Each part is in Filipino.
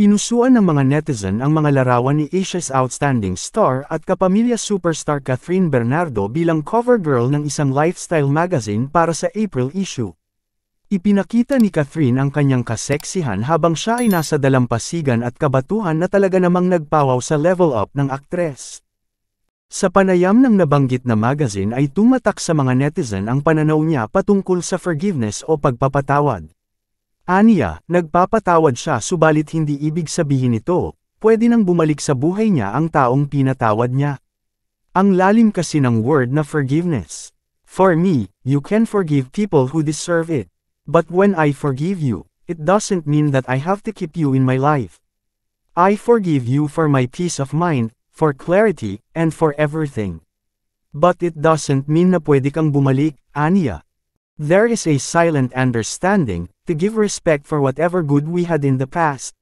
Pinusuan ng mga netizen ang mga larawan ni Asia's outstanding star at kapamilya superstar Catherine Bernardo bilang cover girl ng isang lifestyle magazine para sa April issue. Ipinakita ni Catherine ang kanyang kaseksihan habang siya ay nasa dalampasigan at kabatuhan na talaga namang nagpawaw sa level up ng aktres. Sa panayam ng nabanggit na magazine ay tumatak sa mga netizen ang pananaw niya patungkol sa forgiveness o pagpapatawad. Aniya, nagpapatawad siya subalit hindi ibig sabihin ito, pwede nang bumalik sa buhay niya ang taong pinatawad niya. Ang lalim kasi ng word na forgiveness. For me, you can forgive people who deserve it. But when I forgive you, it doesn't mean that I have to keep you in my life. I forgive you for my peace of mind, for clarity, and for everything. But it doesn't mean na pwede kang bumalik, Aniya, There is a silent understanding, to give respect for whatever good we had in the past.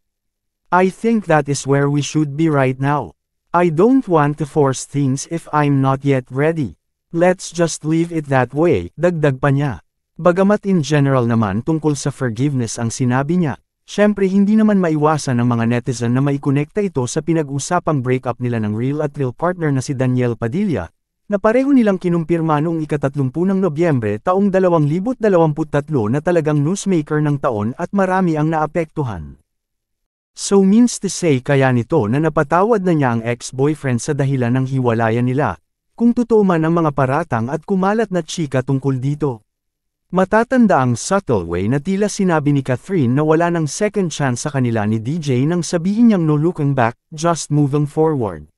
I think that is where we should be right now. I don't want to force things if I'm not yet ready. Let's just leave it that way, dagdag pa niya. Bagamat in general naman tungkol sa forgiveness ang sinabi niya, syempre hindi naman maiwasan ng mga netizen na maikonekta ito sa pinag-usapang breakup nila ng real at real partner na si Daniel Padilla, na pareho nilang kinumpirma noong ikatatlumpu ng Nobyembre taong 2023 na talagang newsmaker ng taon at marami ang naapektuhan. So means to say kaya nito na napatawad na niya ang ex-boyfriend sa dahilan ng hiwalayan nila, kung totoo man ang mga paratang at kumalat na chika tungkol dito. Matatanda ang subtle way na tila sinabi ni Catherine na wala ng second chance sa kanila ni DJ nang sabihin niyang no looking back, just moving forward.